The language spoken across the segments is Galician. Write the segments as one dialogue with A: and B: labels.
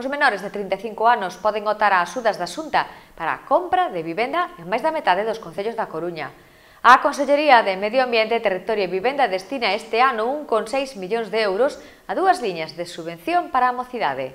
A: Os menores de 35 anos poden votar a axudas da Xunta para a compra de vivenda en máis da metade dos concellos da Coruña. A Consellería de Medio Ambiente, Territorio e Vivenda destina este ano 1,6 millóns de euros a dúas liñas de subvención para a mocidade.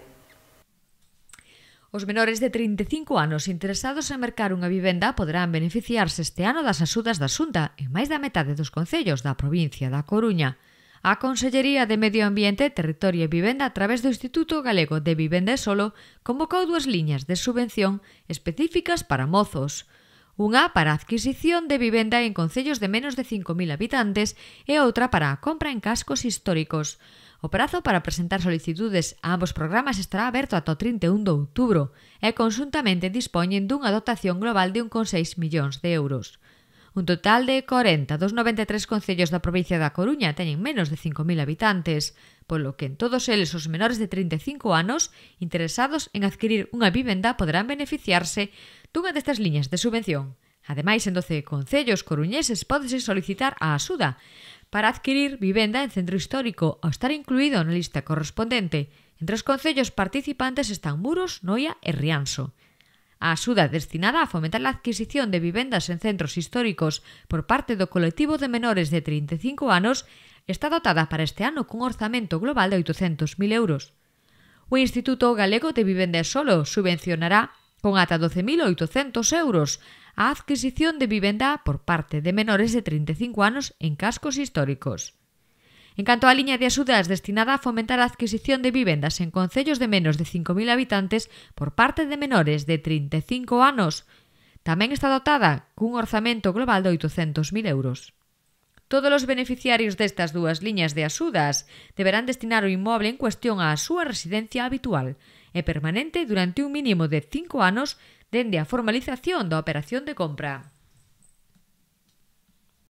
A: Os menores de 35 anos interesados en mercar unha vivenda poderán beneficiarse este ano das axudas da Xunta en máis da metade dos concellos da provincia da Coruña. A Consellería de Medio Ambiente, Territorio e Vivenda, a través do Instituto Galego de Vivenda e Solo, convocou dúas liñas de subvención específicas para mozos. Unha para a adquisición de vivenda en concellos de menos de 5.000 habitantes e outra para a compra en cascos históricos. O prazo para presentar solicitudes a ambos programas estará aberto ata o 31 de outubro e consuntamente dispoñen dunha dotación global de 1,6 millóns de euros. Un total de 40 dos 93 concellos da provincia da Coruña teñen menos de 5.000 habitantes, polo que en todos eles os menores de 35 anos interesados en adquirir unha vivenda poderán beneficiarse dunha destas liñas de subvención. Ademais, en 12 concellos coruñeses podese solicitar a axuda para adquirir vivenda en centro histórico ao estar incluído na lista correspondente. Entre os concellos participantes están Muros, Noia e Rianxo. A axuda destinada a fomentar a adquisición de vivendas en centros históricos por parte do colectivo de menores de 35 anos está dotada para este ano cun orzamento global de 800.000 euros. O Instituto Galego de Vivenda e Solo subvencionará con ata 12.800 euros a adquisición de vivenda por parte de menores de 35 anos en cascos históricos. En canto á liña de axudas destinada a fomentar a adquisición de vivendas en concellos de menos de 5.000 habitantes por parte de menores de 35 anos, tamén está dotada cun orzamento global de 800.000 euros. Todos os beneficiarios destas dúas liñas de axudas deberán destinar o inmoble en cuestión á súa residencia habitual e permanente durante un mínimo de 5 anos dende a formalización da operación de compra.